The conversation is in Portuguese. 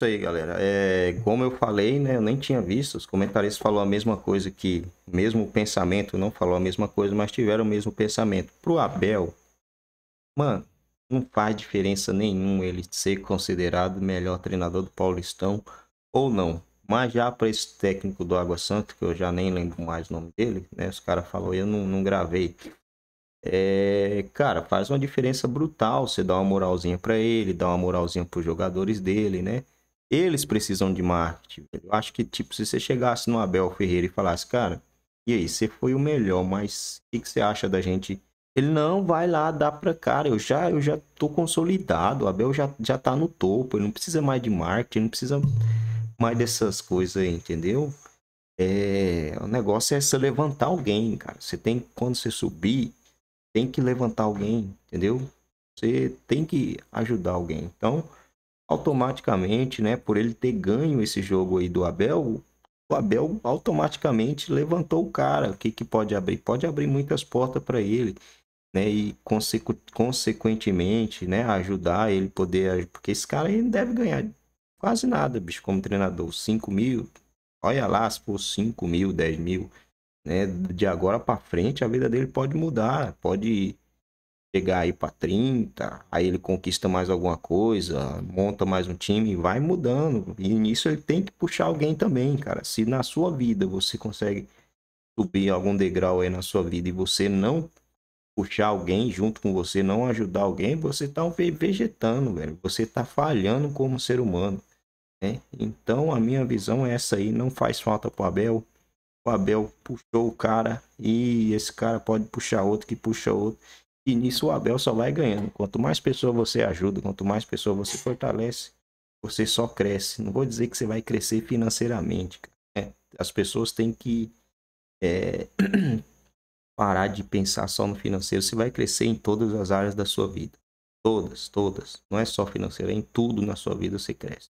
isso aí, galera. É, como eu falei, né? Eu nem tinha visto. Os comentaristas falaram a mesma coisa que, mesmo o pensamento, não falou a mesma coisa, mas tiveram o mesmo pensamento. Pro Abel, mano, não faz diferença nenhuma ele ser considerado melhor treinador do Paulistão ou não. Mas já para esse técnico do Água Santa, que eu já nem lembro mais o nome dele, né? Os caras falaram, eu não, não gravei. É, cara, faz uma diferença brutal. Você dá uma moralzinha para ele, dá uma moralzinha para os jogadores dele, né? Eles precisam de marketing. Eu acho que, tipo, se você chegasse no Abel Ferreira e falasse, cara, e aí, você foi o melhor, mas o que, que, você acha da gente? Ele, não, vai lá, dá pra cara, eu já, eu já tô consolidado, o Abel já, já tá no topo, ele não precisa mais de marketing, não precisa mais dessas coisas aí, entendeu? É, o negócio é se levantar alguém, cara. Você tem, quando você subir, tem que levantar alguém, entendeu? Você tem que ajudar alguém. Então, automaticamente, né, por ele ter ganho esse jogo aí do Abel, o Abel automaticamente levantou o cara. O que, que pode abrir? Pode abrir muitas portas para ele, né? E consecu consequentemente, né, ajudar ele poder, porque esse cara aí não deve ganhar quase nada, bicho, como treinador. 5 mil, olha lá se for 5 mil, 10 mil, né? De agora para frente a vida dele pode mudar, pode chegar aí para 30, aí ele conquista mais alguma coisa, monta mais um time, vai mudando. E nisso ele tem que puxar alguém também, cara. Se na sua vida você consegue subir algum degrau aí na sua vida e você não puxar alguém junto com você, não ajudar alguém, você tá vegetando, velho. Você tá falhando como ser humano. Né? Então a minha visão é essa aí, não faz falta pro Abel. O Abel puxou o cara e esse cara pode puxar outro que puxa outro. E nisso o Abel só vai ganhando. Quanto mais pessoas você ajuda, quanto mais pessoas você fortalece, você só cresce. Não vou dizer que você vai crescer financeiramente. Né? As pessoas têm que é, parar de pensar só no financeiro. Você vai crescer em todas as áreas da sua vida. Todas, todas. Não é só financeiro, é em tudo na sua vida você cresce.